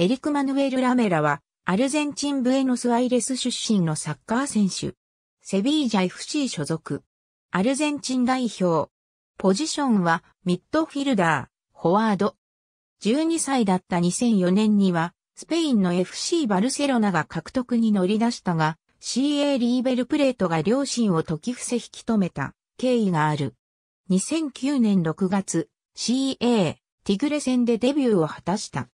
エリク・マヌエル・ラメラは、アルゼンチン・ブエノス・アイレス出身のサッカー選手。セビージャ FC 所属。アルゼンチン代表。ポジションは、ミッドフィルダー、フォワード。12歳だった2004年には、スペインの FC バルセロナが獲得に乗り出したが、CA リーベルプレートが両親を時伏せ引き止めた経緯がある。2009年6月、CA ティグレ戦でデビューを果たした。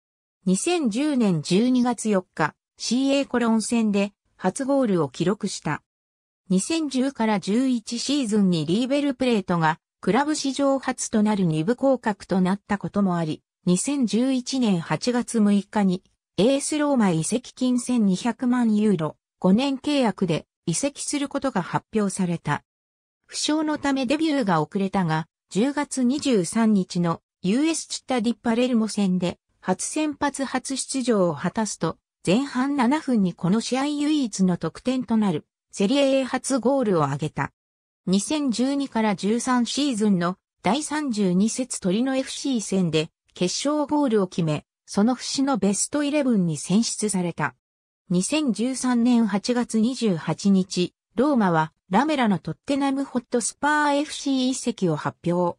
2010年12月4日、CA コロン戦で初ゴールを記録した。2010から11シーズンにリーベルプレートがクラブ史上初となる2部降格となったこともあり、2011年8月6日にエースローマ移籍金1200万ユーロ5年契約で移籍することが発表された。負傷のためデビューが遅れたが、10月23日の US チッタディッパレルモ戦で初先発初出場を果たすと、前半7分にこの試合唯一の得点となる、セリエ A 初ゴールを挙げた。2012から13シーズンの第32節鳥の FC 戦で決勝ゴールを決め、その節のベストイレブンに選出された。2013年8月28日、ローマはラメラのトッテナムホットスパー FC 遺跡を発表。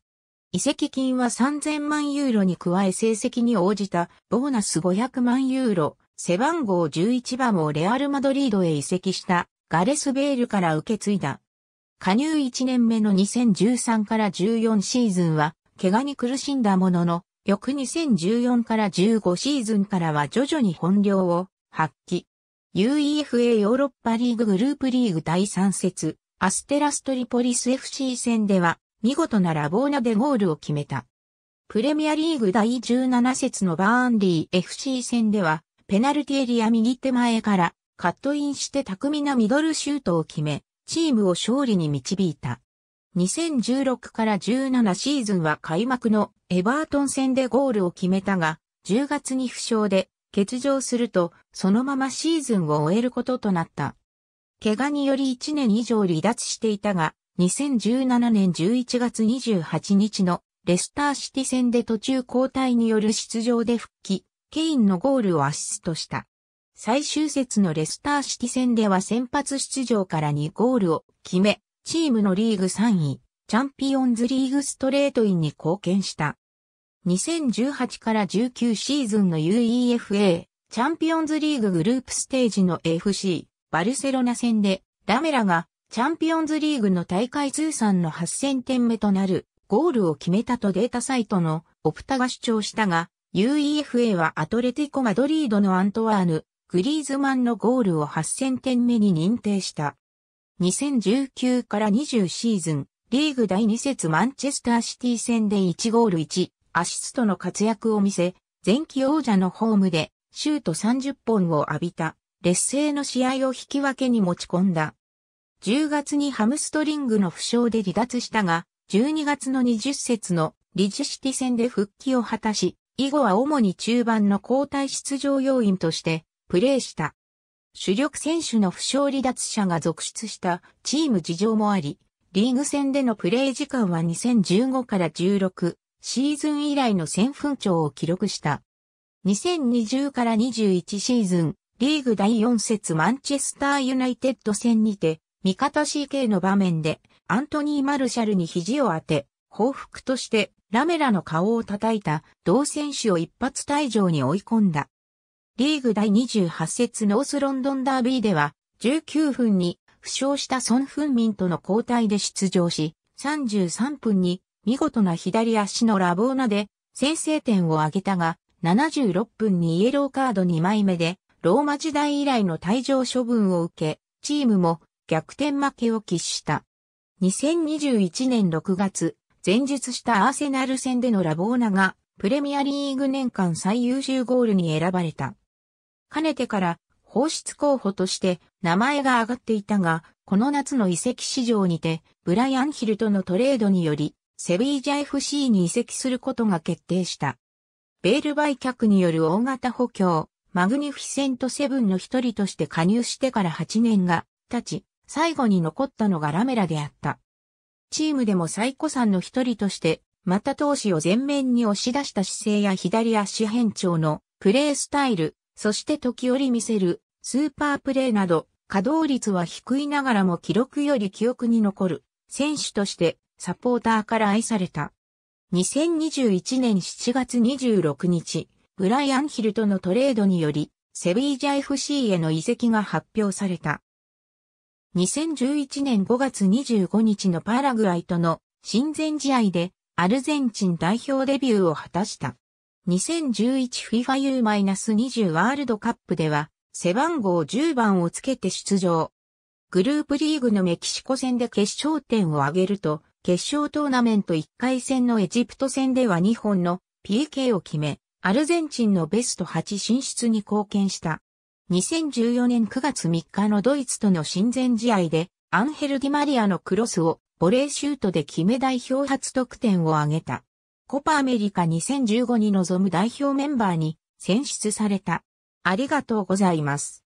移籍金は3000万ユーロに加え成績に応じたボーナス500万ユーロ、背番号11番をレアル・マドリードへ移籍したガレス・ベールから受け継いだ。加入1年目の2013から14シーズンは怪我に苦しんだものの、翌2014から15シーズンからは徐々に本領を発揮。UEFA ヨーロッパリーググループリーグ第3節、アステラストリポリス FC 戦では見事なラボーナでゴールを決めた。プレミアリーグ第17節のバーンリー FC 戦では、ペナルティエリア右手前からカットインして巧みなミドルシュートを決め、チームを勝利に導いた。2016から17シーズンは開幕のエバートン戦でゴールを決めたが、10月に負傷で欠場すると、そのままシーズンを終えることとなった。怪我により1年以上離脱していたが、2017年11月28日のレスターシティ戦で途中交代による出場で復帰、ケインのゴールをアシストした。最終節のレスターシティ戦では先発出場から2ゴールを決め、チームのリーグ3位、チャンピオンズリーグストレートインに貢献した。2018から19シーズンの UEFA チャンピオンズリーググループステージの FC バルセロナ戦でラメラがチャンピオンズリーグの大会通算の8000点目となるゴールを決めたとデータサイトのオプタが主張したが、UEFA はアトレティコ・マドリードのアントワーヌ、グリーズマンのゴールを8000点目に認定した。2019から20シーズン、リーグ第2節マンチェスターシティ戦で1ゴール1、アシストの活躍を見せ、前期王者のホームでシュート30本を浴びた、劣勢の試合を引き分けに持ち込んだ。10月にハムストリングの負傷で離脱したが、12月の20節のリジシティ戦で復帰を果たし、以後は主に中盤の交代出場要員としてプレーした。主力選手の負傷離脱者が続出したチーム事情もあり、リーグ戦でのプレー時間は2015から16シーズン以来の1000分長を記録した。2020から21シーズン、リーグ第4節マンチェスターユナイテッド戦にて味方 CK の場面で、アントニー・マルシャルに肘を当て、報復としてラメラの顔を叩いた同選手を一発退場に追い込んだ。リーグ第28節ノースロンドンダービーでは、19分に負傷したソン・フンミンとの交代で出場し、33分に見事な左足のラボーナで先制点を挙げたが、76分にイエローカード2枚目で、ローマ時代以来の退場処分を受け、チームも逆転負けを喫した。2021年6月、前述したアーセナル戦でのラボーナが、プレミアリーグ年間最優秀ゴールに選ばれた。かねてから、放出候補として名前が挙がっていたが、この夏の移籍市場にて、ブライアンヒルとのトレードにより、セビージャ FC に移籍することが決定した。ベール売却による大型補強、マグニフィセントセブンの一人として加入してから8年が経ち、最後に残ったのがラメラであった。チームでも最古んの一人として、また投手を前面に押し出した姿勢や左足変調のプレースタイル、そして時折見せるスーパープレーなど、稼働率は低いながらも記録より記憶に残る選手としてサポーターから愛された。2021年7月26日、ブライアン・ヒルとのトレードにより、セビージャ FC への移籍が発表された。2011年5月25日のパラグアイとの親善試合でアルゼンチン代表デビューを果たした。2011 FIFA U-20 ワールドカップでは背番号10番をつけて出場。グループリーグのメキシコ戦で決勝点を挙げると、決勝トーナメント1回戦のエジプト戦では2本の PK を決め、アルゼンチンのベスト8進出に貢献した。2014年9月3日のドイツとの親善試合で、アンヘル・ディマリアのクロスをボレーシュートで決め代表初得点を挙げた。コパアメリカ2015に臨む代表メンバーに選出された。ありがとうございます。